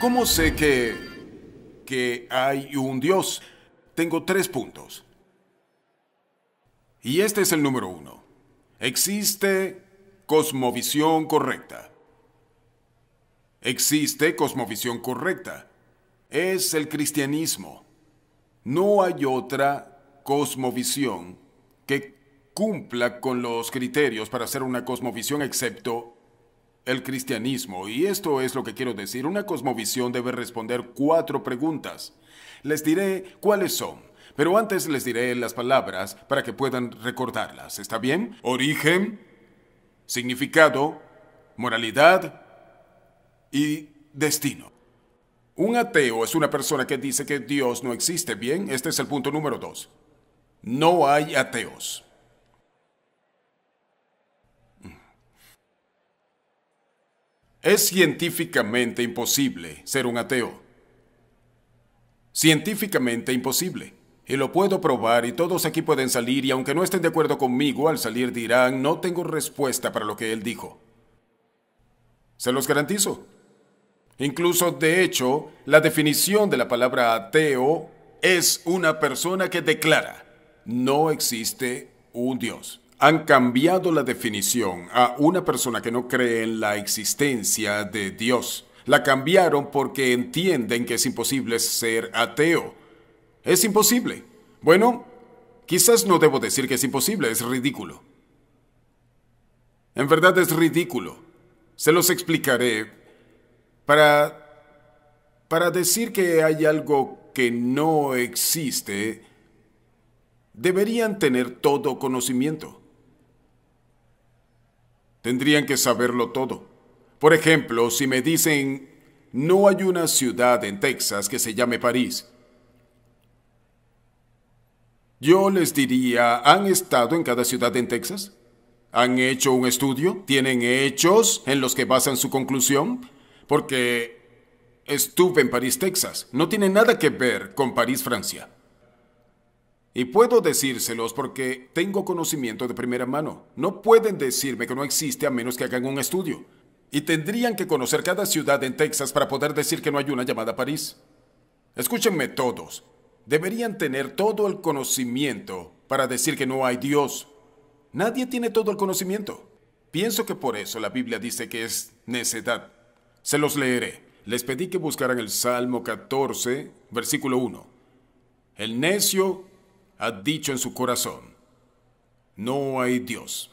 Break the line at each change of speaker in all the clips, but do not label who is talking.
¿Cómo sé que... que hay un Dios? Tengo tres puntos. Y este es el número uno. Existe cosmovisión correcta. Existe cosmovisión correcta. Es el cristianismo. No hay otra cosmovisión que cumpla con los criterios para ser una cosmovisión excepto el cristianismo, y esto es lo que quiero decir, una cosmovisión debe responder cuatro preguntas. Les diré cuáles son, pero antes les diré las palabras para que puedan recordarlas, ¿está bien? Origen, significado, moralidad y destino. Un ateo es una persona que dice que Dios no existe, ¿bien? Este es el punto número dos. No hay ateos. Es científicamente imposible ser un ateo. Científicamente imposible. Y lo puedo probar y todos aquí pueden salir y aunque no estén de acuerdo conmigo, al salir dirán, no tengo respuesta para lo que él dijo. Se los garantizo. Incluso, de hecho, la definición de la palabra ateo es una persona que declara, no existe un Dios han cambiado la definición a una persona que no cree en la existencia de Dios. La cambiaron porque entienden que es imposible ser ateo. Es imposible. Bueno, quizás no debo decir que es imposible, es ridículo. En verdad es ridículo. Se los explicaré para para decir que hay algo que no existe. Deberían tener todo conocimiento tendrían que saberlo todo. Por ejemplo, si me dicen, no hay una ciudad en Texas que se llame París, yo les diría, ¿han estado en cada ciudad en Texas? ¿Han hecho un estudio? ¿Tienen hechos en los que basan su conclusión? Porque estuve en París, Texas. No tiene nada que ver con París, Francia. Y puedo decírselos porque tengo conocimiento de primera mano. No pueden decirme que no existe a menos que hagan un estudio. Y tendrían que conocer cada ciudad en Texas para poder decir que no hay una llamada a París. Escúchenme todos. Deberían tener todo el conocimiento para decir que no hay Dios. Nadie tiene todo el conocimiento. Pienso que por eso la Biblia dice que es necedad. Se los leeré. Les pedí que buscaran el Salmo 14, versículo 1. El necio ha dicho en su corazón, no hay Dios.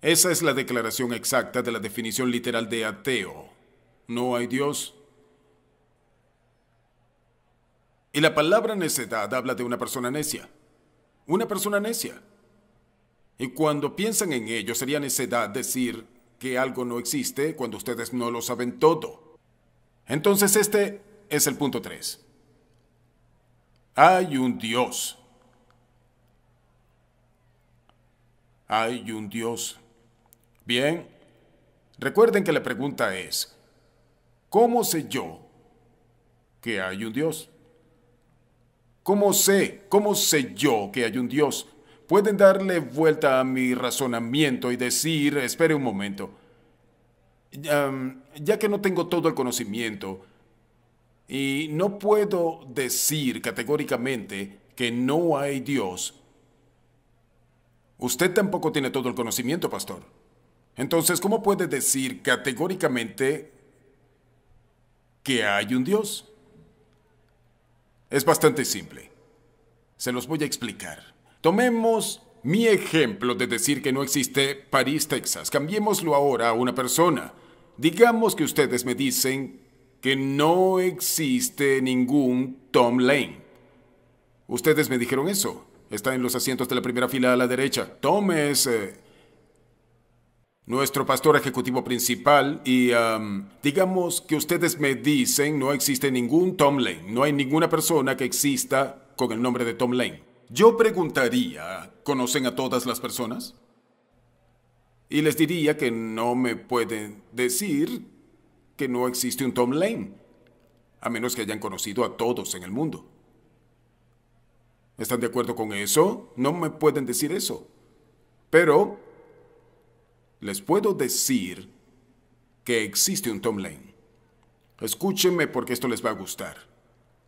Esa es la declaración exacta de la definición literal de ateo. No hay Dios. Y la palabra necedad habla de una persona necia. Una persona necia. Y cuando piensan en ello, sería necedad decir que algo no existe cuando ustedes no lo saben todo. Entonces este es el punto 3. Hay un Dios. Hay un Dios. Bien, recuerden que la pregunta es, ¿cómo sé yo que hay un Dios? ¿Cómo sé? ¿Cómo sé yo que hay un Dios? Pueden darle vuelta a mi razonamiento y decir, espere un momento, em, ya que no tengo todo el conocimiento, y no puedo decir categóricamente que no hay Dios. Usted tampoco tiene todo el conocimiento, pastor. Entonces, ¿cómo puede decir categóricamente que hay un Dios? Es bastante simple. Se los voy a explicar. Tomemos mi ejemplo de decir que no existe París, Texas. Cambiémoslo ahora a una persona. Digamos que ustedes me dicen que no existe ningún Tom Lane. Ustedes me dijeron eso. Está en los asientos de la primera fila a la derecha. Tom es eh, nuestro pastor ejecutivo principal y digamos que ustedes me dicen no existe ningún Tom Lane. No hay ninguna persona que exista con el nombre de Tom Lane. Yo preguntaría, ¿conocen a todas las personas? Y les diría que no me pueden decir que no existe un Tom Lane, a menos que hayan conocido a todos en el mundo. ¿Están de acuerdo con eso? No me pueden decir eso. Pero les puedo decir que existe un Tom Lane. Escúchenme porque esto les va a gustar.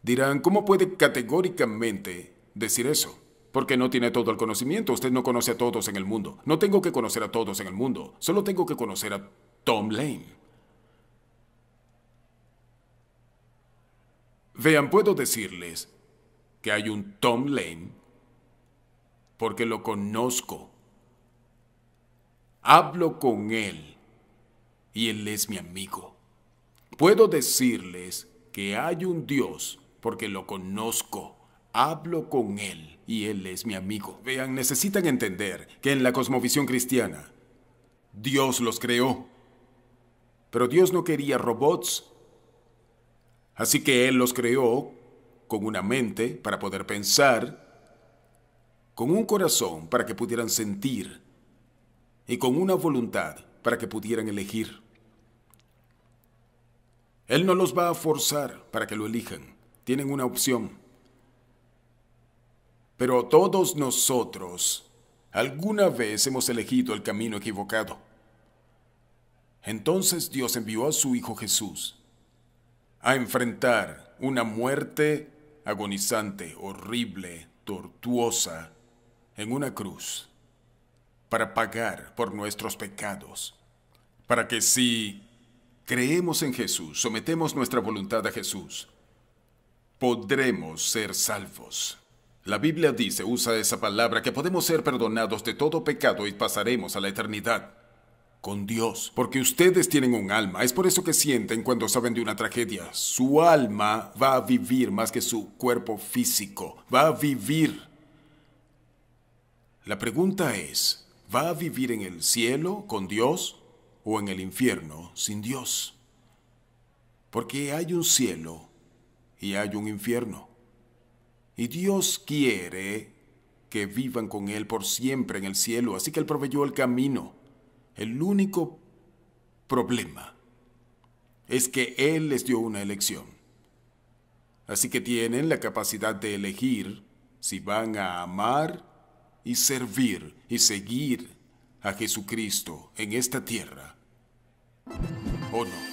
Dirán, ¿cómo puede categóricamente decir eso? Porque no tiene todo el conocimiento. Usted no conoce a todos en el mundo. No tengo que conocer a todos en el mundo. Solo tengo que conocer a Tom Lane. Vean, puedo decirles que hay un Tom Lane porque lo conozco. Hablo con él y él es mi amigo. Puedo decirles que hay un Dios porque lo conozco. Hablo con él y él es mi amigo. Vean, necesitan entender que en la cosmovisión cristiana, Dios los creó. Pero Dios no quería robots Así que Él los creó con una mente para poder pensar, con un corazón para que pudieran sentir y con una voluntad para que pudieran elegir. Él no los va a forzar para que lo elijan, tienen una opción. Pero todos nosotros alguna vez hemos elegido el camino equivocado. Entonces Dios envió a su Hijo Jesús a enfrentar una muerte agonizante, horrible, tortuosa, en una cruz, para pagar por nuestros pecados, para que si creemos en Jesús, sometemos nuestra voluntad a Jesús, podremos ser salvos. La Biblia dice, usa esa palabra, que podemos ser perdonados de todo pecado y pasaremos a la eternidad con Dios, porque ustedes tienen un alma. Es por eso que sienten cuando saben de una tragedia. Su alma va a vivir más que su cuerpo físico. Va a vivir. La pregunta es, ¿va a vivir en el cielo con Dios o en el infierno sin Dios? Porque hay un cielo y hay un infierno. Y Dios quiere que vivan con Él por siempre en el cielo, así que Él proveyó el camino. El único problema es que Él les dio una elección. Así que tienen la capacidad de elegir si van a amar y servir y seguir a Jesucristo en esta tierra o no.